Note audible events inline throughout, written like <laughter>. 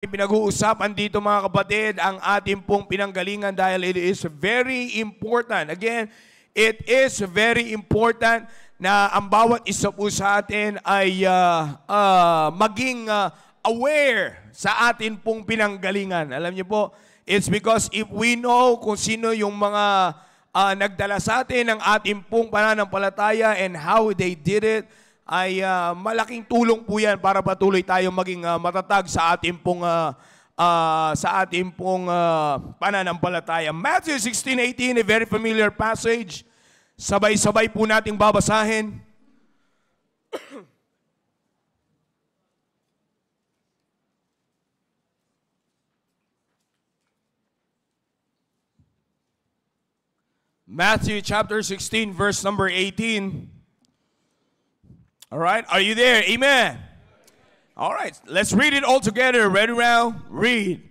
Pinag-uusapan dito mga kapatid ang ating pong pinanggalingan dahil it is very important. Again, it is very important na ang bawat isa po sa atin ay uh, uh, maging uh, aware sa atin pong pinanggalingan. Alam niyo po, it's because if we know kung sino yung mga uh, nagdala sa atin ng ating pong pananampalataya and how they did it, ay uh, malaking tulong po yan para patuloy tayong maging uh, matatag sa ating pong uh, uh, sa ating pong uh, pananampalataya. Matthew 16:18, a very familiar passage. Sabay-sabay po nating babasahin. Matthew chapter 16 verse number 18 All right, are you there? Amen. All right, let's read it all together. Ready round, Read.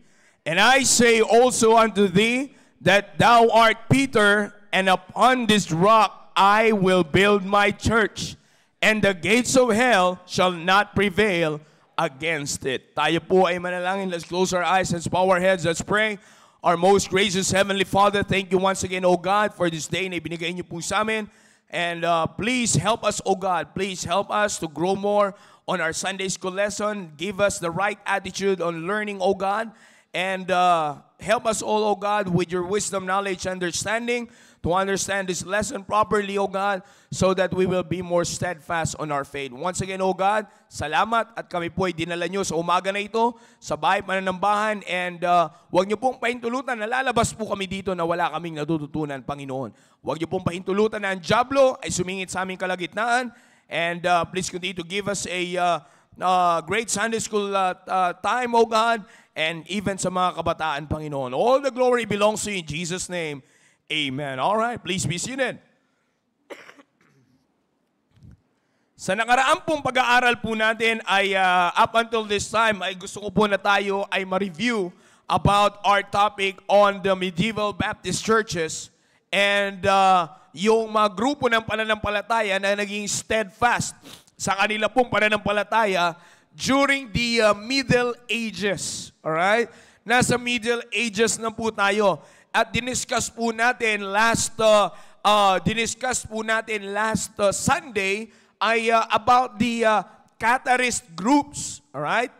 And I say also unto thee that thou art Peter, and upon this rock I will build my church, and the gates of hell shall not prevail against it. Tayo po ay manalangin. Let's close our eyes. Let's bow our heads. Let's pray. Our most gracious Heavenly Father, thank you once again, O God, for this day na ibinigay niyo po sa amin. And uh, please help us, oh God. Please help us to grow more on our Sunday school lesson. Give us the right attitude on learning, oh God. And uh, help us all, oh God, with your wisdom, knowledge, understanding to understand this lesson properly, O God, so that we will be more steadfast on our faith. Once again, O God, salamat at kami po ay dinala nyo sa umaga na ito, sa bahay pananambahan, and uh, huwag nyo pong pahintulutan na lalabas po kami dito na wala kaming natututunan, Panginoon. Huwag nyo pong pahintulutan na ang Diablo ay sumingit sa aming kalagitnaan, and uh, please continue to give us a uh, uh, great Sunday school uh, uh, time, O God, and even sa mga kabataan, Panginoon. All the glory belongs to you in Jesus' name. Amen. All right, please be seated. Sa nakaraang pong pag-aaral po natin ay uh, up until this time ay gusto ko po na tayo ay ma-review about our topic on the medieval Baptist churches and uh, yung mga grupo ng pananampalataya na naging steadfast sa kanila pong pananampalataya during the uh, Middle Ages. All right? Nasa Middle Ages na po tayo. At diniscuss po natin last, uh, uh, diniscuss po natin last uh, Sunday ay uh, about the uh, Catarist groups, all right?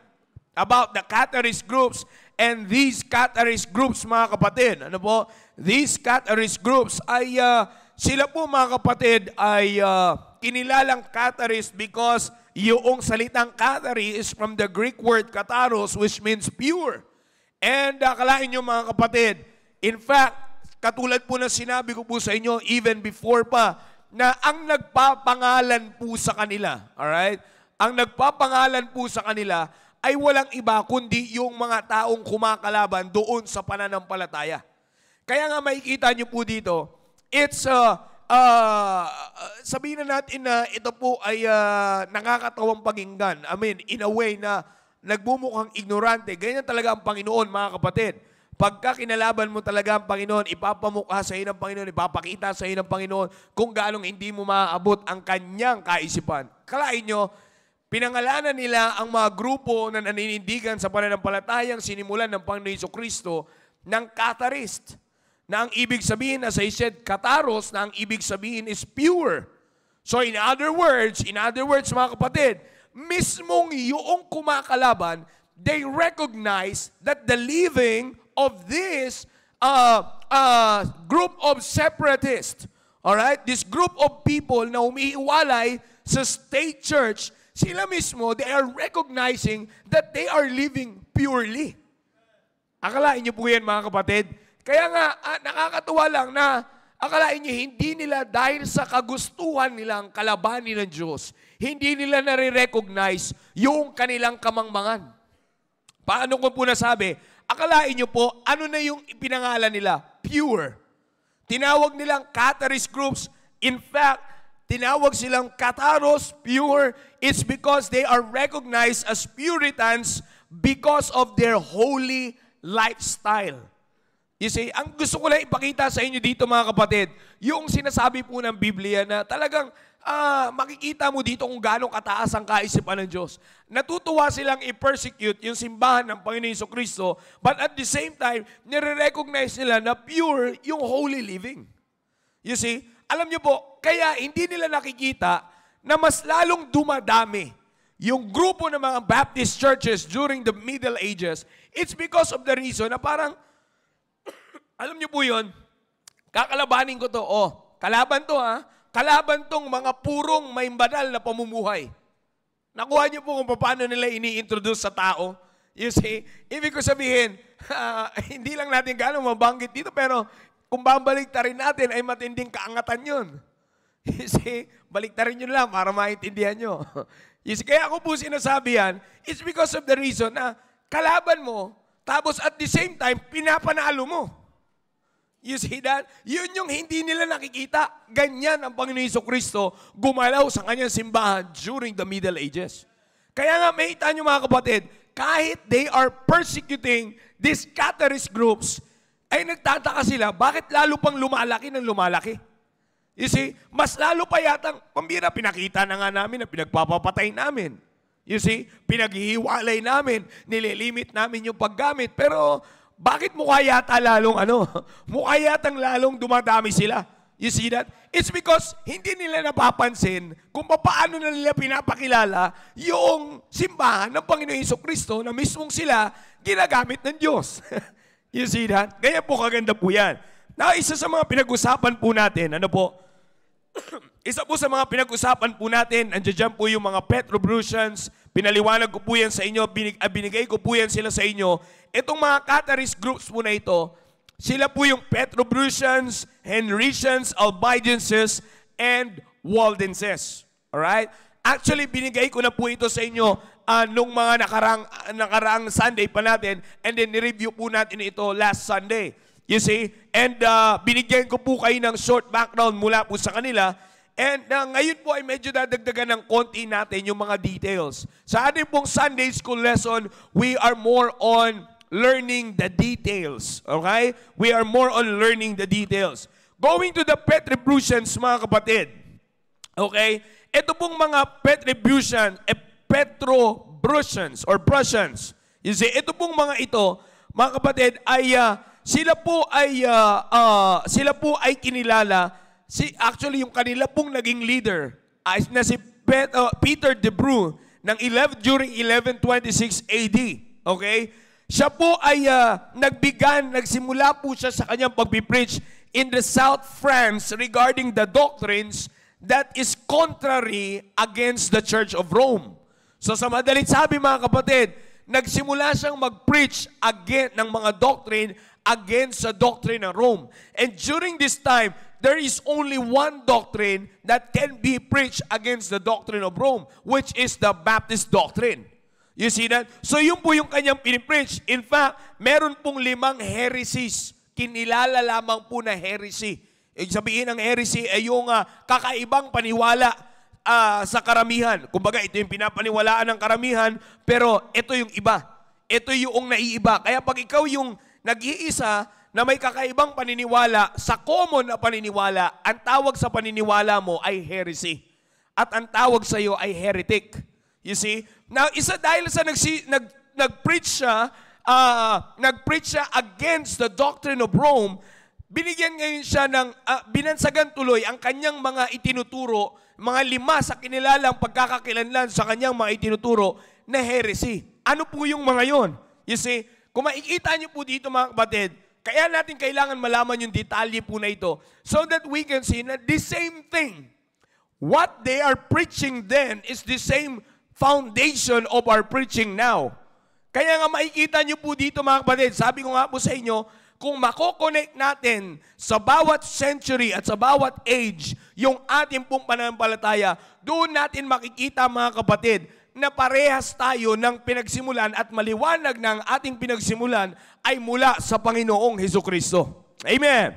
About the Catarist groups and these Catarist groups, mga kapatid. Ano po? These Catarist groups ay, uh, sila po mga kapatid ay uh, kinilalang Catarist because yung salitang Katari is from the Greek word kataros which means pure. And akalain uh, nyo mga kapatid, In fact, katulad po ng sinabi ko po sa inyo, even before pa, na ang nagpapangalan po sa kanila, alright? Ang nagpapangalan po sa kanila ay walang iba kundi yung mga taong kumakalaban doon sa pananampalataya. Kaya nga makikita nyo po dito, it's a, uh, uh, sabihin na natin na ito po ay uh, nakakatawang pakinggan. I mean, in a way na nagmumukhang ignorante. Ganyan talaga ang Panginoon, mga kapatid. Pagka kinalaban mo talaga ang Panginoon, ipapamukha sa iyo ng Panginoon, ipapakita sa iyo ng Panginoon kung gaano hindi mo maaabot ang kanyang kaisipan. Kalain nyo, pinangalanan nila ang mga grupo na naninindigan sa pananampalatayang sinimulan ng Panginoon Iso Kristo ng Catarist na ang ibig sabihin, as I said, kataros, na ang ibig sabihin is pure. So in other words, in other words, mga kapatid, mismong yung kumakalaban, they recognize that the living of this uh, uh, group of separatists. all right, This group of people na umiiwalay sa state church, sila mismo, they are recognizing that they are living purely. Akalain niyo po yan mga kapatid. Kaya nga, ah, nakakatuwa lang na akalain niyo, hindi nila dahil sa kagustuhan nilang kalabanin ng Diyos, hindi nila nare-recognize yung kanilang kamangmangan. Paano ko po nasabi? Akalain nyo po, ano na yung pinangalan nila? Pure. Tinawag nilang Catarist groups. In fact, tinawag silang Cataros pure. It's because they are recognized as Puritans because of their holy lifestyle. You see, ang gusto ko lang ipakita sa inyo dito mga kapatid, yung sinasabi po ng Biblia na talagang uh, makikita mo dito kung gano'ng kataas ang kaisipan ng Diyos. Natutuwa silang i-persecute yung simbahan ng Panginoon Yeso Kristo, but at the same time, nire-recognize nila na pure yung holy living. You see? Alam niyo po, kaya hindi nila nakikita na mas lalong dumadami yung grupo ng mga Baptist churches during the Middle Ages, it's because of the reason na parang, <coughs> alam niyo po yun, kakalabanin ko to, oh, kalaban to ha, kalaban tong mga purong may banal na pamumuhay. Nakuha niyo po kung paano nila ini-introduce sa tao. You see, ibig ko sabihin, uh, <laughs> hindi lang natin gano'ng mabanggit dito, pero kung babalik rin natin, ay matinding kaangatan yun. <laughs> You see, balik ta rin yun lang para maintindihan nyo. <laughs> You see, kaya ako po sinasabi yan, it's because of the reason na kalaban mo, tapos at the same time, pinapanalo mo. You see that? Yun yung hindi nila nakikita. Ganyan ang Panginoon Iso Kristo gumalaw sa kanyang simbahan during the Middle Ages. Kaya nga, makita nyo mga kapatid, kahit they are persecuting these Catharist groups, ay nagtataka sila, bakit lalo pang lumalaki ng lumalaki? You see, mas lalo pa yatang, pambira, pinakita na nga namin na pinagpapapatay namin. You see, pinaghihiwalay namin, nililimit namin yung paggamit. Pero bakit mukha yata lalong ano? <laughs> Mukha yatang lalong dumadami sila. You see that? It's because hindi nila napapansin kung paano na nila pinapakilala yung simbahan ng Panginoon Iso Kristo na mismong sila ginagamit ng Diyos. <laughs> you see that? Kaya po kaganda po yan. Na isa sa mga pinag-usapan po natin, ano po? <clears throat> isa po sa mga pinag-usapan po natin, andiyan dyan po yung mga Petrobrusians, Pinaliwanag ko po yan sa inyo, binig, ah, binigay ko po yan sila sa inyo. Itong mga Catarist groups po na ito, sila po yung Petrobrusians, Henricians, Albigenses, and Waldenses. Alright? Actually, binigay ko na po ito sa inyo uh, nung mga nakarang, uh, ah, nakaraang Sunday pa natin and then ni nireview po natin ito last Sunday. You see? And uh, binigyan ko po kayo ng short background mula po sa kanila And uh, ngayon po ay medyo dadagdagan ng konti natin yung mga details. Sa ating pong Sunday School lesson, we are more on learning the details. Okay? We are more on learning the details. Going to the Petribusians, mga kapatid. Okay? Ito pong mga Petribusian, eh, Petrobrusians or Prussians. You see, ito pong mga ito, mga kapatid, ay uh, sila po ay uh, uh, sila po ay kinilala si actually yung kanila pong naging leader ay ah, na si Pet, uh, Peter De Bru ng 11 during 1126 AD. Okay? Siya po ay uh, nagbigan, nagsimula po siya sa kanyang pagpipreach in the South France regarding the doctrines that is contrary against the Church of Rome. So sa madaling sabi mga kapatid, nagsimula siyang mag-preach again ng mga doctrine against sa doctrine ng Rome. And during this time, there is only one doctrine that can be preached against the doctrine of Rome, which is the Baptist doctrine. You see that? So yun po yung kanyang pinipreach. In fact, meron pong limang heresies. Kinilala lamang po na heresy. Ibig sabihin ang heresy ay yung uh, kakaibang paniwala uh, sa karamihan. Kumbaga, ito yung pinapaniwalaan ng karamihan, pero ito yung iba. Ito yung naiiba. Kaya pag ikaw yung nag-iisa, na may kakaibang paniniwala sa common na paniniwala, ang tawag sa paniniwala mo ay heresy. At ang tawag sa iyo ay heretic. You see? Now, isa dahil sa nagsi, nag, nag-preach siya, uh, nag-preach siya against the doctrine of Rome, binigyan ngayon siya ng, uh, binansagan tuloy ang kanyang mga itinuturo, mga lima sa kinilalang pagkakakilanlan sa kanyang mga itinuturo na heresy. Ano po yung mga yon? You see? Kung makikita niyo po dito mga kapatid, kaya natin kailangan malaman yung detalye po na ito so that we can see na the same thing. What they are preaching then is the same foundation of our preaching now. Kaya nga makikita niyo po dito mga kapatid, sabi ko nga po sa inyo, kung makokonek natin sa bawat century at sa bawat age yung ating pong pananampalataya, doon natin makikita mga kapatid na parehas tayo ng pinagsimulan at maliwanag ng ating pinagsimulan ay mula sa Panginoong Heso Kristo. Amen.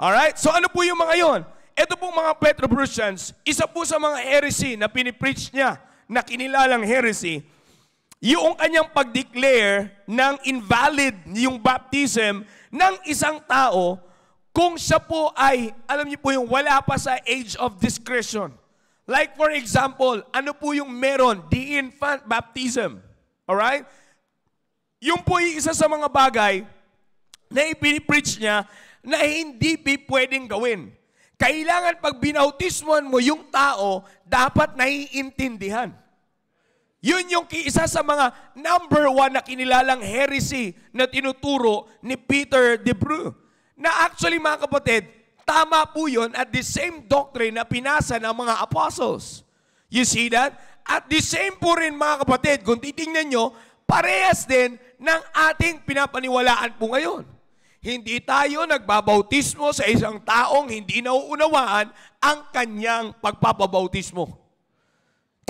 All right. So ano po yung mga yon? Ito pong mga Petrobrusians, isa po sa mga heresy na pinipreach niya na kinilalang heresy, yung kanyang pag-declare ng invalid yung baptism ng isang tao kung siya po ay, alam niyo po yung wala pa sa age of discretion. Like for example, ano po yung meron? The infant baptism. Alright? Yung po yung isa sa mga bagay na ipinipreach niya na hindi pwedeng gawin. Kailangan pag binautismuan mo yung tao, dapat naiintindihan. Yun yung isa sa mga number one na kinilalang heresy na tinuturo ni Peter de Breu. Na actually mga kapatid, Tama po yun at the same doctrine na pinasa ng mga apostles. You see that? At the same po rin mga kapatid, kung titingnan nyo, parehas din ng ating pinapaniwalaan po ngayon. Hindi tayo nagbabautismo sa isang taong hindi nauunawaan ang kanyang pagpapabautismo.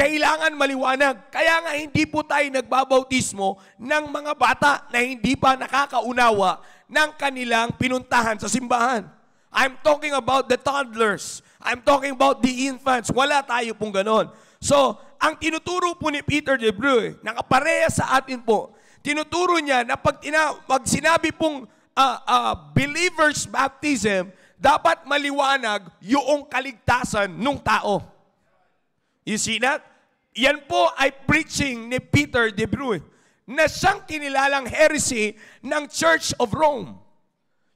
Kailangan maliwanag. Kaya nga hindi po tayo nagbabautismo ng mga bata na hindi pa nakakaunawa ng kanilang pinuntahan sa simbahan. I'm talking about the toddlers. I'm talking about the infants. Wala tayo pong ganon. So, ang tinuturo po ni Peter de Bruy, eh, nakapareha sa atin po, tinuturo niya na pag, ina, pag sinabi pong uh, uh, believer's baptism, dapat maliwanag yung kaligtasan ng tao. You see that? Yan po ay preaching ni Peter de Bruy eh, na siyang kinilalang heresy ng Church of Rome.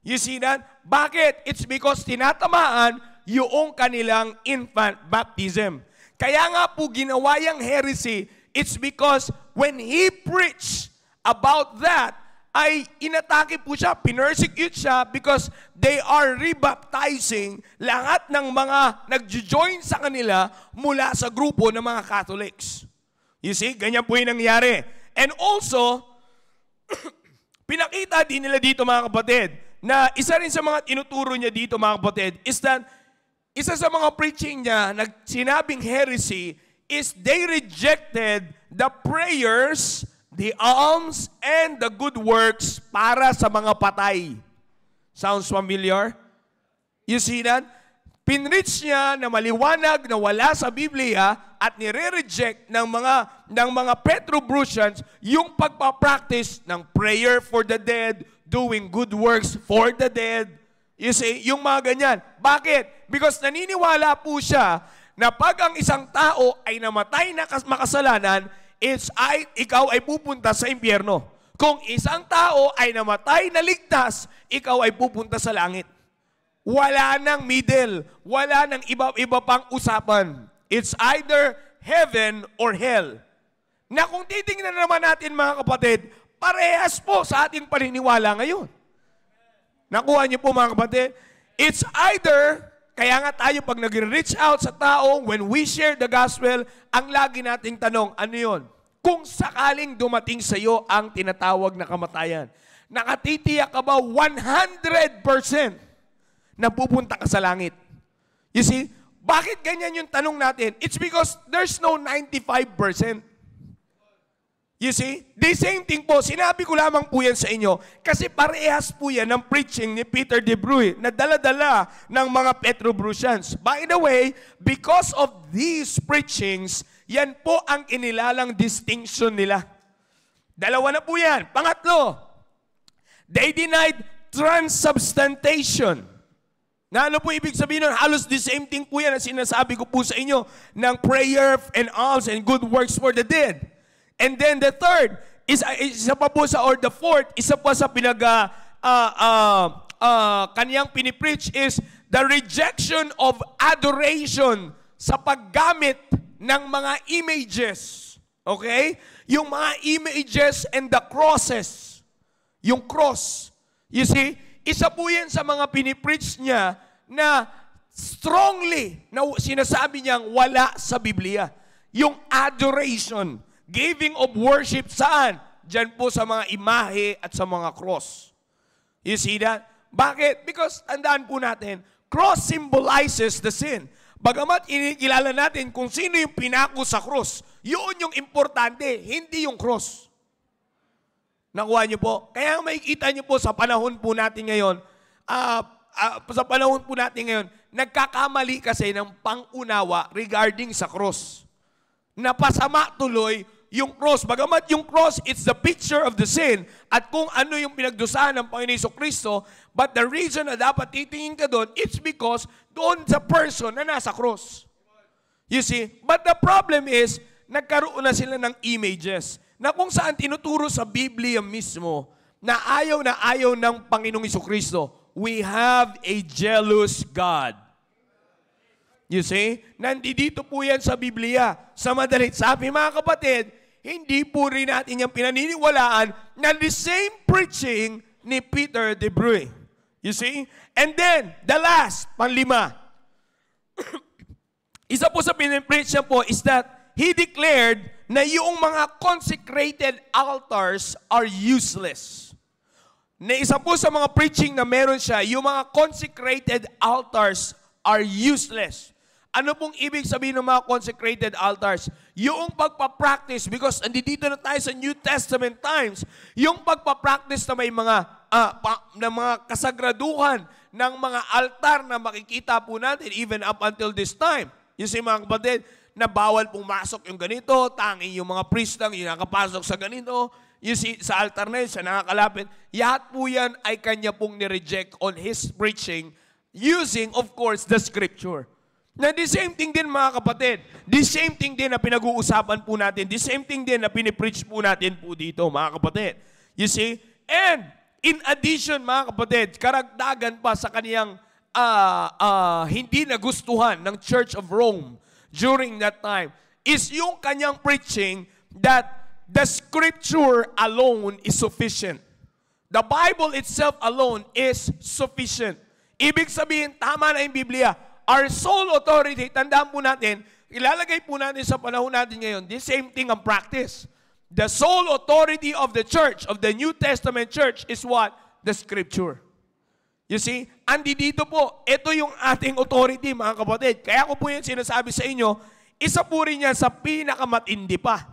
You see that? Bakit? It's because tinatamaan yung kanilang infant baptism. Kaya nga po ginawa yung heresy, it's because when he preached about that, ay inatake po siya, pinersecute siya because they are rebaptizing lahat ng mga nag join sa kanila mula sa grupo ng mga Catholics. You see, ganyan po yung nangyari. And also, <coughs> pinakita din nila dito mga kapatid, na isa rin sa mga tinuturo niya dito mga kapatid is that isa sa mga preaching niya na sinabing heresy is they rejected the prayers, the alms, and the good works para sa mga patay. Sounds familiar? You see that? Pinrich niya na maliwanag na wala sa Biblia at nire-reject ng mga ng mga Petro yung pagpa-practice ng prayer for the dead, doing good works for the dead. You see, yung mga ganyan. Bakit? Because naniniwala po siya na pag ang isang tao ay namatay na makasalanan, it's ay, ikaw ay pupunta sa impyerno. Kung isang tao ay namatay na ligtas, ikaw ay pupunta sa langit. Wala nang middle. Wala nang iba-iba pang usapan. It's either heaven or hell. Na kung titingnan naman natin mga kapatid, Parehas po sa ating paniniwala ngayon. Nakuha niyo po mga kapatid, it's either, kaya nga tayo pag nag-reach out sa tao, when we share the gospel, ang lagi nating tanong, ano yon? Kung sakaling dumating sa iyo ang tinatawag na kamatayan, nakatitiyak ka ba 100% na pupunta ka sa langit? You see, bakit ganyan yung tanong natin? It's because there's no 95%. You see? The same thing po, sinabi ko lamang po yan sa inyo kasi parehas po yan ng preaching ni Peter de Bruy na daladala ng mga Petrobrusians. By the way, because of these preachings, yan po ang inilalang distinction nila. Dalawa na po yan. Pangatlo, they denied transubstantation. Na ano po ibig sabihin nun? Halos the same thing po yan na sinasabi ko po sa inyo ng prayer and alms and good works for the dead. And then the third, is, isa pa po sa, or the fourth, isa pa sa pinaga uh, uh, uh, kaniyang pinipreach is the rejection of adoration sa paggamit ng mga images. Okay? Yung mga images and the crosses. Yung cross. You see, isa po yan sa mga pinipreach niya na strongly na sinasabi niyang wala sa Biblia. Yung adoration. Giving of worship saan? Diyan po sa mga imahe at sa mga cross. You see that? Bakit? Because andaan po natin, cross symbolizes the sin. Bagamat inikilala natin kung sino yung pinako sa cross, yun yung importante, hindi yung cross. Nakuha niyo po? Kaya makikita niyo po sa panahon po natin ngayon, uh, uh, sa panahon po natin ngayon, nagkakamali kasi ng pangunawa regarding sa cross. Napasama tuloy yung cross. Bagamat yung cross, it's the picture of the sin at kung ano yung pinagdusaan ng Panginoon Iso Kristo, but the reason na dapat titingin ka doon, it's because doon sa person na nasa cross. You see? But the problem is, nagkaroon na sila ng images na kung saan tinuturo sa Biblia mismo na ayaw na ayaw ng Panginoong Iso Kristo. We have a jealous God. You see? Nandito po yan sa Biblia. Sa madalit sabi mga kapatid, hindi po rin natin yung pinaniniwalaan na the same preaching ni Peter de Bruy. You see? And then, the last, panlima. <coughs> Isa po sa pinipreach niya po is that he declared na yung mga consecrated altars are useless. Na isa po sa mga preaching na meron siya, yung mga consecrated altars are useless. Ano pong ibig sabihin ng mga consecrated altars? Yung pagpa-practice, because andito na tayo sa New Testament times, yung pagpa-practice na may mga, uh, pa, na mga kasagraduhan ng mga altar na makikita po natin even up until this time. You see mga kapatid, na bawal pumasok yung ganito, tanging yung mga priest lang yung nakapasok sa ganito, you see, sa altar na yun, sa nakakalapit. Lahat po yan ay kanya pong nireject on his preaching using, of course, the scripture. Na the same thing din mga kapatid. The same thing din na pinag-uusapan po natin. The same thing din na pinipreach po natin po dito mga kapatid. You see? And in addition mga kapatid, karagdagan pa sa kaniyang uh, uh, hindi nagustuhan ng Church of Rome during that time is yung kanyang preaching that the scripture alone is sufficient. The Bible itself alone is sufficient. Ibig sabihin, tama na yung Biblia our sole authority, tandaan po natin, ilalagay po natin sa panahon natin ngayon, the same thing ang practice. The sole authority of the church, of the New Testament church, is what? The Scripture. You see, andi dito po, ito yung ating authority mga kapatid. Kaya ko po yan sinasabi sa inyo, isa po rin yan sa pinakamatindi pa.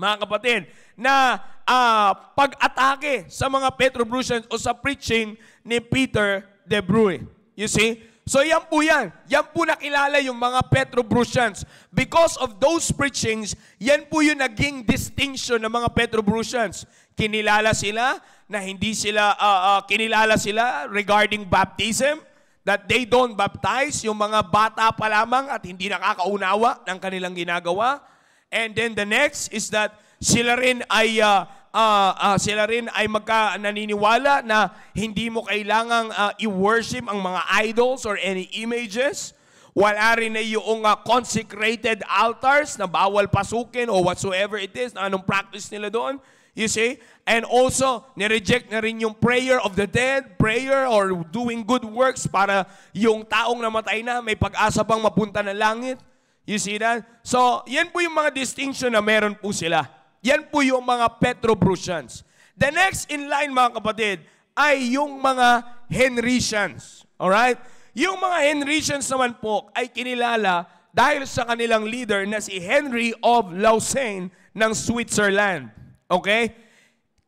Mga kapatid, na uh, pag-atake sa mga Petrobrusians o sa preaching ni Peter De Bruyne. You see, So yan po yan. Yan po nakilala yung mga Petrobrusians. Because of those preachings, yan po yung naging distinction ng mga Petrobrusians. Kinilala sila na hindi sila, uh, uh, kinilala sila regarding baptism, that they don't baptize yung mga bata pa lamang at hindi nakakaunawa ng kanilang ginagawa. And then the next is that sila rin ay uh, uh, uh, sila rin ay magka naniniwala na hindi mo kailangang uh, i-worship ang mga idols or any images. Wala rin na yung uh, consecrated altars na bawal pasukin or whatsoever it is, na anong practice nila doon. You see? And also, nireject na rin yung prayer of the dead, prayer or doing good works para yung taong namatay na may pag-asa pang mapunta na langit. You see that? So, yan po yung mga distinction na meron po sila. Yan po yung mga Petrobrusians. The next in line, mga kapatid, ay yung mga Henricians. Alright? Yung mga Henricians naman po ay kinilala dahil sa kanilang leader na si Henry of Lausanne ng Switzerland. Okay?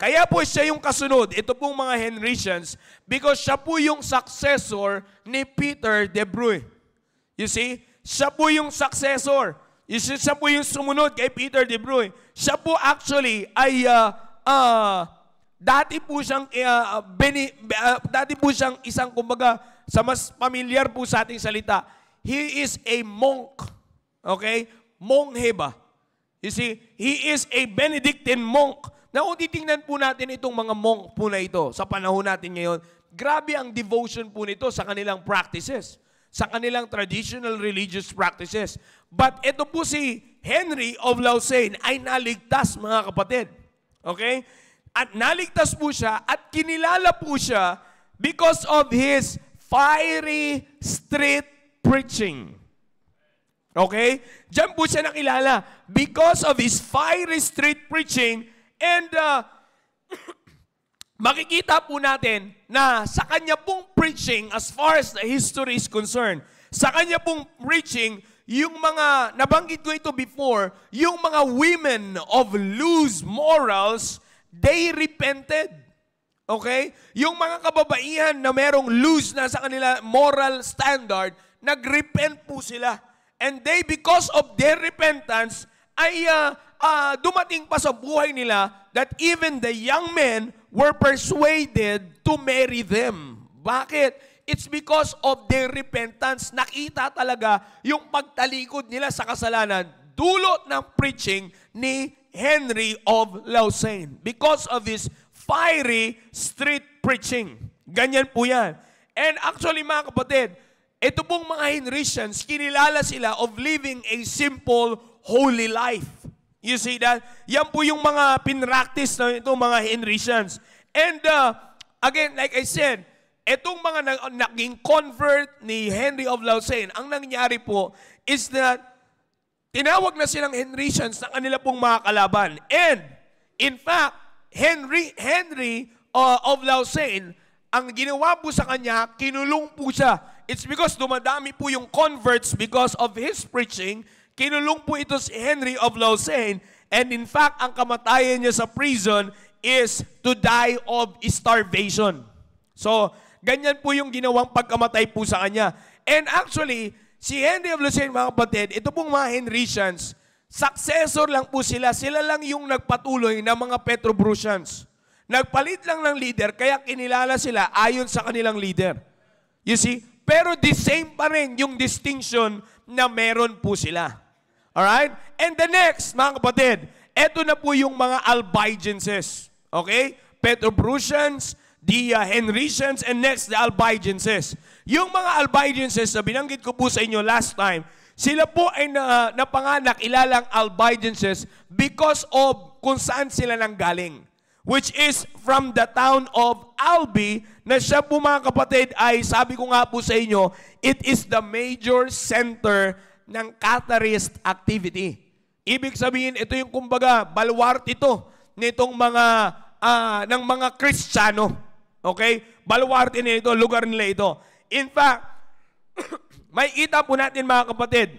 Kaya po siya yung kasunod, ito pong mga Henricians, because siya po yung successor ni Peter de Bruy. You see? Siya po yung successor. Isa siya po yung sumunod kay Peter de Bruyne. Siya po actually ay uh, uh, dati po siyang uh, beni, uh, dati po siyang isang kumbaga sa mas familiar po sa ating salita. He is a monk. Okay? Monghe ba? You see, he is a Benedictine monk. Na kung titingnan po natin itong mga monk po na ito sa panahon natin ngayon, grabe ang devotion po nito sa kanilang practices sa kanilang traditional religious practices. But ito po si Henry of Lausanne ay naligtas mga kapatid. Okay? At naligtas po siya at kinilala po siya because of his fiery street preaching. Okay? Diyan po siya nakilala because of his fiery street preaching and uh, makikita po natin na sa kanya pong preaching, as far as the history is concerned, sa kanya pong preaching, yung mga, nabanggit ko ito before, yung mga women of loose morals, they repented. Okay? Yung mga kababaihan na merong loose na sa kanila moral standard, nagrepent po sila. And they, because of their repentance, ay uh, uh, dumating pa sa buhay nila that even the young men were persuaded to marry them. Bakit? It's because of their repentance. Nakita talaga yung pagtalikod nila sa kasalanan dulot ng preaching ni Henry of Lausanne. Because of his fiery street preaching. Ganyan po yan. And actually mga kapatid, ito pong mga Henricians, kinilala sila of living a simple, holy life. You see that? Yan po yung mga pinractice na ito, mga Henricians. And uh, again, like I said, itong mga na naging convert ni Henry of Lausanne, ang nangyari po is that tinawag na silang Henricians ng kanila pong mga kalaban. And in fact, Henry, Henry uh, of Lausanne, ang ginawa po sa kanya, kinulong po siya. It's because dumadami po yung converts because of his preaching Kinulong po ito si Henry of Lausanne and in fact, ang kamatayan niya sa prison is to die of starvation. So, ganyan po yung ginawang pagkamatay po sa kanya. And actually, si Henry of Lucerne, mga kapatid, ito pong mga Henricians, successor lang po sila. Sila lang yung nagpatuloy ng mga Petrobrusians. Nagpalit lang ng leader, kaya kinilala sila ayon sa kanilang leader. You see? Pero the same pa rin yung distinction na meron po sila. Alright? And the next, mga kapatid, eto na po yung mga albigenses. Okay? Petrobrusians, the uh, Henricians, and next, the albigenses. Yung mga albigenses na binanggit ko po sa inyo last time, sila po ay na, uh, napanganak ilalang albigenses because of kung saan sila nanggaling. Which is from the town of Albi, na siya po mga kapatid ay, sabi ko nga po sa inyo, it is the major center ng Catarist activity. Ibig sabihin, ito yung kumbaga baluart ito nitong mga uh, ng mga Kristiyano. Okay? Baluarte ini ito, lugar nila ito. In fact, <coughs> may kita po natin mga kapatid,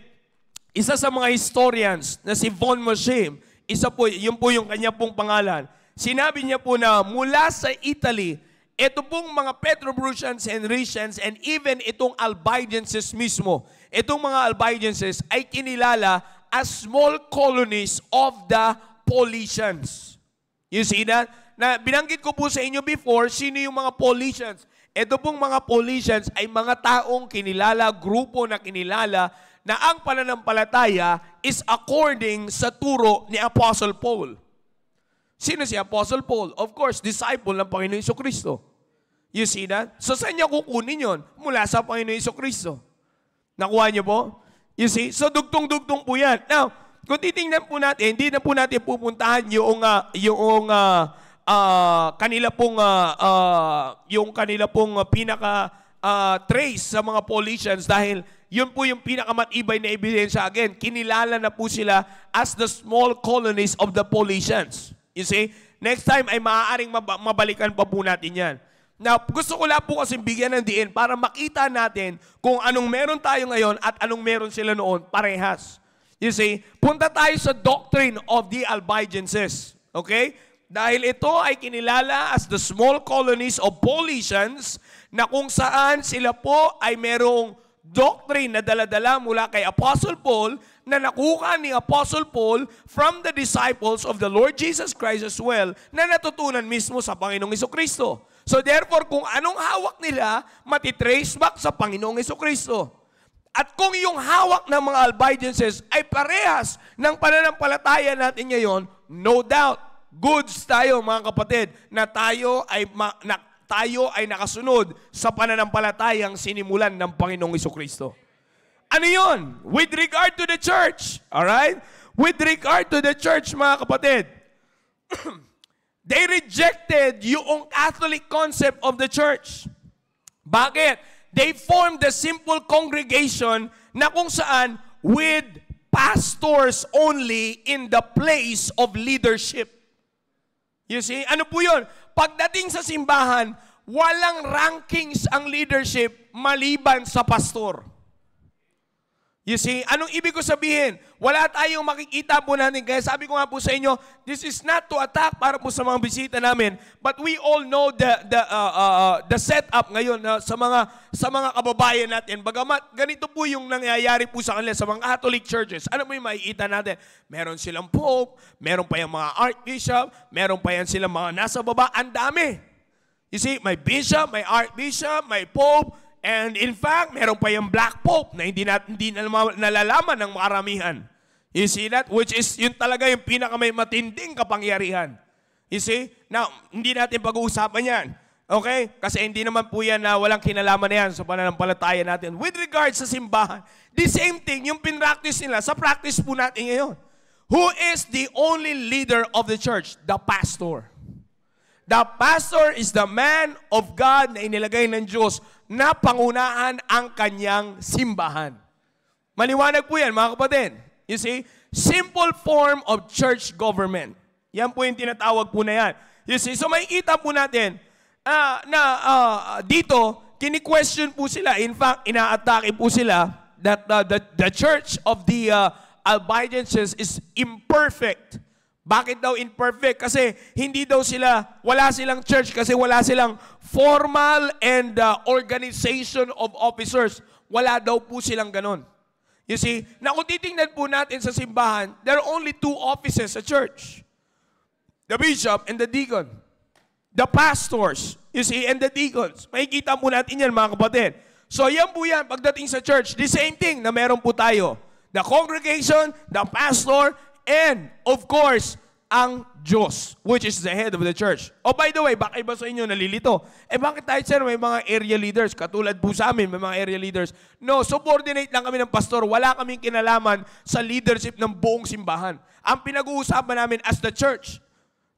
isa sa mga historians na si Von Moshim, isa po, yun po yung kanya pong pangalan, sinabi niya po na mula sa Italy, ito pong mga Petrobrusians and Ricians and even itong Albigenses mismo, Itong mga Albigenses ay kinilala as small colonies of the Paulicians. You see that? Na binanggit ko po sa inyo before, sino yung mga Paulicians? Ito pong mga Paulicians ay mga taong kinilala, grupo na kinilala na ang pananampalataya is according sa turo ni Apostle Paul. Sino si Apostle Paul? Of course, disciple ng Panginoon Kristo. You see that? So saan niya kukunin yon? Mula sa Panginoon Kristo. Nakuha niyo po? You see? So, dugtong-dugtong po yan. Now, kung titingnan po natin, hindi na po natin pupuntahan yung, uh, yung uh, uh, kanila pong, uh, uh, yung kanila pong pinaka uh, trace sa mga politicians dahil yun po yung pinakamatibay na ebidensya. Again, kinilala na po sila as the small colonies of the politicians. You see? Next time ay maaaring mabalikan pa po natin yan. Now, gusto ko lang po kasi bigyan ng diin para makita natin kung anong meron tayo ngayon at anong meron sila noon, parehas. You see, punta tayo sa doctrine of the Albigenses. Okay? Dahil ito ay kinilala as the small colonies of Paulicians na kung saan sila po ay merong doctrine na daladala mula kay Apostle Paul na nakuha ni Apostle Paul from the disciples of the Lord Jesus Christ as well na natutunan mismo sa Panginoong Iso Kristo. So therefore, kung anong hawak nila, matitrace back sa Panginoong Yeso Kristo. At kung yung hawak ng mga Albigenses ay parehas ng pananampalataya natin ngayon, no doubt, goods tayo mga kapatid, na tayo ay ma- na, tayo ay nakasunod sa pananampalatayang sinimulan ng Panginoong Iso Kristo. Ano yon? With regard to the church, All right? With regard to the church, mga kapatid, <clears throat> They rejected yung Catholic concept of the church. Bakit? They formed the simple congregation na kung saan with pastors only in the place of leadership. You see? Ano po yun? Pagdating sa simbahan, walang rankings ang leadership maliban sa pastor. You see, anong ibig ko sabihin? Wala tayong makikita po natin. Kaya sabi ko nga po sa inyo, this is not to attack para po sa mga bisita namin. But we all know the the uh, uh, uh the setup ngayon uh, sa mga sa mga kababayan natin. Bagamat ganito po yung nangyayari po sa kanila sa mga Catholic churches. Ano po yung makikita natin? Meron silang pope, meron pa yung mga archbishop, meron pa yan silang mga nasa baba. Ang dami. You see, may bishop, may archbishop, may pope, And in fact, meron pa yung Black Pope na hindi, na, hindi na nalalaman ng makaramihan. You see that? Which is, yun talaga yung pinaka may matinding kapangyarihan. You see? Now, hindi natin pag-uusapan yan. Okay? Kasi hindi naman po yan na walang kinalaman na yan sa pananampalataya natin. With regards sa simbahan, the same thing, yung pinractice nila, sa practice po natin ngayon. Who is the only leader of the church? The pastor. The pastor is the man of God na inilagay ng Diyos na pangunahan ang kanyang simbahan. Maliwanag po yan, mga kapatid. You see, simple form of church government. Yan po yung tinatawag po na yan. You see, so may makikita po natin uh, na uh, dito, kini-question po sila. In fact, ina attack po sila that uh, ah, the, the church of the uh, Albigenses is imperfect. Bakit daw imperfect? Kasi hindi daw sila, wala silang church kasi wala silang formal and uh, organization of officers. Wala daw po silang ganun. You see, na kung titingnan po natin sa simbahan, there are only two offices sa church. The bishop and the deacon. The pastors, you see, and the deacons. Makikita po natin yan mga kapatid. So yan po yan, pagdating sa church, the same thing na meron po tayo. The congregation, the pastor, and of course, ang Diyos, which is the head of the church. Oh, by the way, baka iba sa inyo nalilito. Eh, bakit tayo sir, may mga area leaders, katulad po sa amin, may mga area leaders. No, subordinate lang kami ng pastor. Wala kaming kinalaman sa leadership ng buong simbahan. Ang pinag-uusapan namin as the church.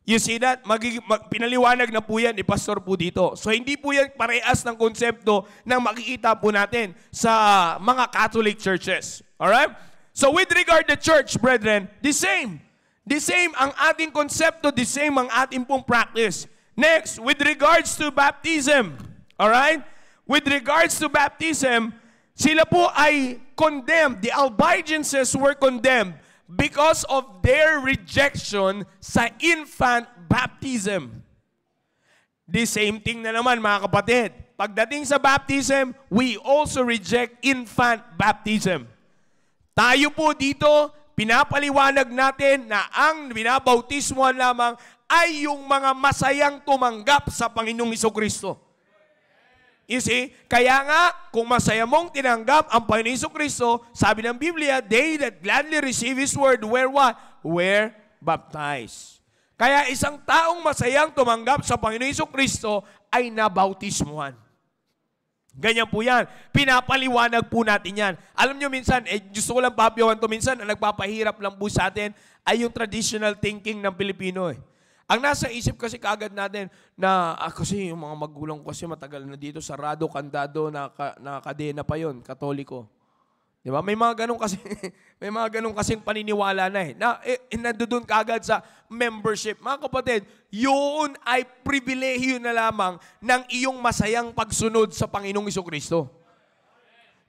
You see that? Magig- mag- pinaliwanag na po yan ni pastor po dito. So, hindi po yan parehas ng konsepto ng makikita po natin sa mga Catholic churches. Alright? So with regard the church, brethren, the same. The same ang ating konsepto, the same ang ating pong practice. Next, with regards to baptism, all right? With regards to baptism, sila po ay condemned. The Albigenses were condemned because of their rejection sa infant baptism. The same thing na naman mga kapatid. Pagdating sa baptism, we also reject infant baptism. Tayo po dito, pinapaliwanag natin na ang binabautismuhan lamang ay yung mga masayang tumanggap sa Panginoong Iso Kristo. You see? Kaya nga, kung masaya mong tinanggap ang Panginoong Iso Kristo, sabi ng Biblia, they that gladly receive His word where what? Where baptized. Kaya isang taong masayang tumanggap sa Panginoong Iso Kristo ay nabautismuhan. Ganyan po yan. Pinapaliwanag po natin yan. Alam nyo minsan, eh, gusto ko lang papayawan to minsan, ang nagpapahirap lang po sa atin ay yung traditional thinking ng Pilipino eh. Ang nasa isip kasi kaagad natin na ah, kasi yung mga magulang kasi matagal na dito, sarado, kandado, naka, nakadena pa yon katoliko. Di ba? May mga ganun kasi <laughs> may mga ganun kasing paniniwala na eh. Na eh, nandoon kaagad sa membership. Mga kapatid, yun ay pribilehiyo na lamang ng iyong masayang pagsunod sa Panginoong Kristo.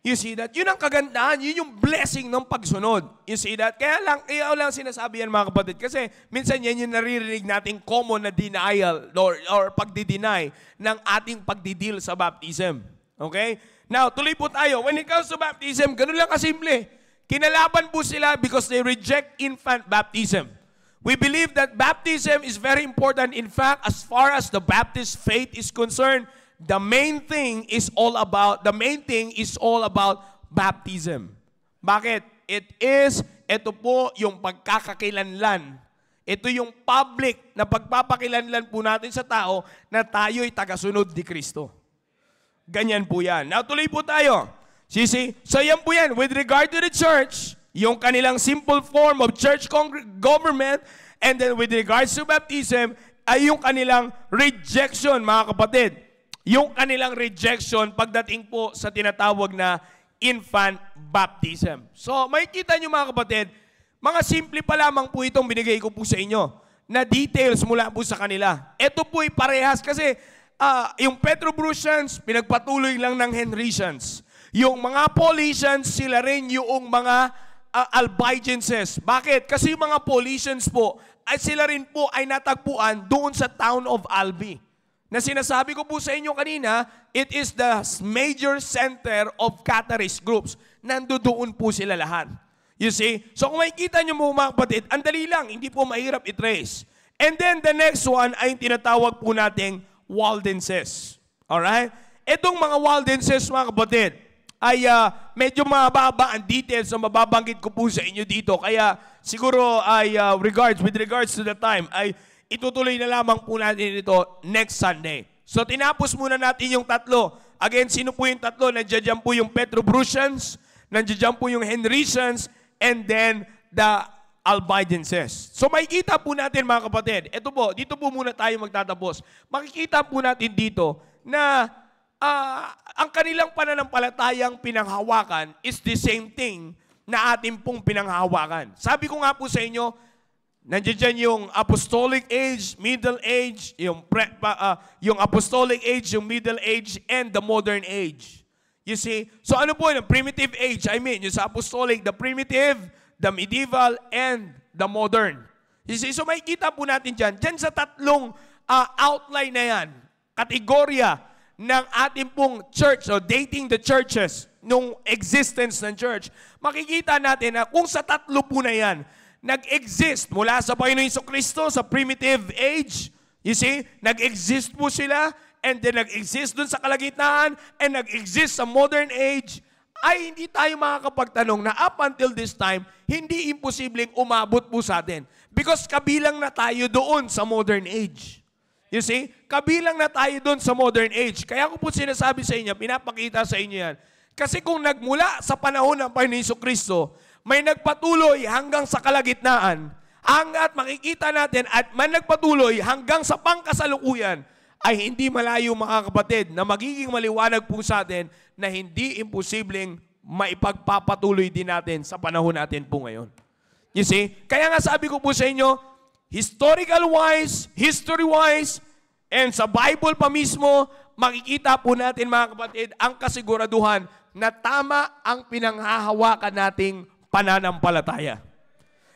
You see that? Yun ang kagandahan, yun yung blessing ng pagsunod. You see that? Kaya lang, kaya lang sinasabi yan mga kapatid. Kasi minsan yan yung naririnig natin common na denial or, or pagdi-deny ng ating pagdidil sa baptism. Okay? Now, tuloy po tayo. When it comes to baptism, ganun lang kasimple. Kinalaban po sila because they reject infant baptism. We believe that baptism is very important. In fact, as far as the Baptist faith is concerned, the main thing is all about the main thing is all about baptism. Bakit? It is ito po yung pagkakakilanlan. Ito yung public na pagpapakilanlan po natin sa tao na tayo tayo'y tagasunod ni Kristo. Ganyan po yan. tuloy po tayo. Sisi, so yan po yan. With regard to the church, yung kanilang simple form of church government, and then with regards to baptism, ay yung kanilang rejection, mga kapatid. Yung kanilang rejection pagdating po sa tinatawag na infant baptism. So, may kita nyo mga kapatid, mga simple pa lamang po itong binigay ko po sa inyo na details mula po sa kanila. Ito po'y parehas kasi uh, yung Petro Brucians, pinagpatuloy lang ng Henricians. Yung mga Paulicians, sila rin yung mga uh, Albigenses. Bakit? Kasi yung mga Paulicians po, ay sila rin po ay natagpuan doon sa town of Albi. Na sinasabi ko po sa inyo kanina, it is the major center of Catarist groups. Nandoon po sila lahat. You see? So kung makikita nyo mo mga kapatid, ang dali lang, hindi po mahirap i-trace. And then the next one ay tinatawag po nating Waldenses. Alright? Itong mga Waldenses, mga kapatid, ay uh, medyo mababa ang details na mababanggit ko po sa inyo dito. Kaya siguro ay uh, regards, with regards to the time, ay itutuloy na lamang po natin ito next Sunday. So tinapos muna natin yung tatlo. Again, sino po yung tatlo? Nandiyan po yung Petrobrusians, nandiyan po yung Henricians, and then the albigenses. So makikita po natin mga kapatid, ito po, dito po muna tayo magtatapos. Makikita po natin dito na uh, ang kanilang pananampalatayang pinanghawakan is the same thing na atin pong pinanghawakan. Sabi ko nga po sa inyo, nandiyan dyan yung apostolic age, middle age, yung, pre, uh, yung apostolic age, yung middle age, and the modern age. You see? So ano po yung primitive age? I mean, yung sa apostolic, the primitive, the medieval, and the modern. You see, so makikita po natin dyan, dyan sa tatlong uh, outline na yan, kategorya ng ating pong church o dating the churches nung existence ng church, makikita natin na kung sa tatlo po na yan, nag-exist mula sa Panginoon Iso Kristo sa primitive age, you see, nag-exist po sila, and then nag-exist dun sa kalagitnaan, and nag-exist sa modern age, ay hindi tayo makakapagtanong na up until this time, hindi imposibleng umabot po sa atin. Because kabilang na tayo doon sa modern age. You see? Kabilang na tayo doon sa modern age. Kaya ko po sinasabi sa inyo, pinapakita sa inyo yan. Kasi kung nagmula sa panahon ng Panginoon Kristo, may nagpatuloy hanggang sa kalagitnaan, hanggat makikita natin at man nagpatuloy hanggang sa pangkasalukuyan, ay hindi malayo mga kapatid na magiging maliwanag po sa atin na hindi imposibleng maipagpapatuloy din natin sa panahon natin po ngayon. You see? Kaya nga sabi ko po sa inyo, historical wise, history wise, and sa Bible pa mismo, makikita po natin mga kapatid ang kasiguraduhan na tama ang pinanghahawakan nating pananampalataya.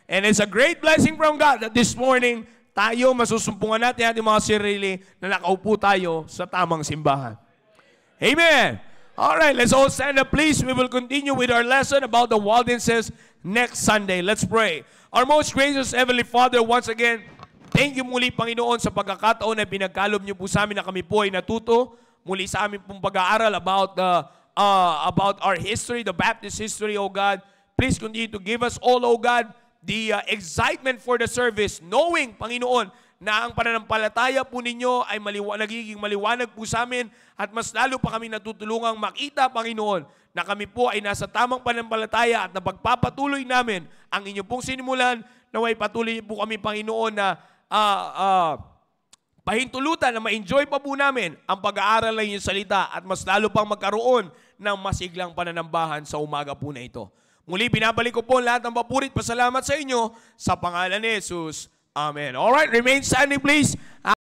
And it's a great blessing from God that this morning tayo, masusumpungan natin ating mga sarili na nakaupo tayo sa tamang simbahan. Amen! All right, let's all stand up please. We will continue with our lesson about the Waldenses next Sunday. Let's pray. Our most gracious Heavenly Father, once again, thank you muli Panginoon sa pagkakataon na pinagkalob niyo po sa amin na kami po ay natuto muli sa amin pong pag-aaral about the uh, about our history, the Baptist history, O God. Please continue to give us all, O God, the uh, excitement for the service, knowing, Panginoon, na ang pananampalataya po ninyo ay maliwa, nagiging maliwanag po sa amin at mas lalo pa kami natutulungang makita, Panginoon, na kami po ay nasa tamang pananampalataya at napagpapatuloy namin ang inyo pong sinimulan naway patuloy po kami, Panginoon, na uh, uh, pahintulutan na ma-enjoy pa po namin ang pag-aaral ng inyong salita at mas lalo pang magkaroon ng masiglang pananambahan sa umaga po na ito. Muli, binabalik ko po lahat ng papurit. Pasalamat sa inyo sa pangalan ni Jesus. Amen. All right, remain standing please.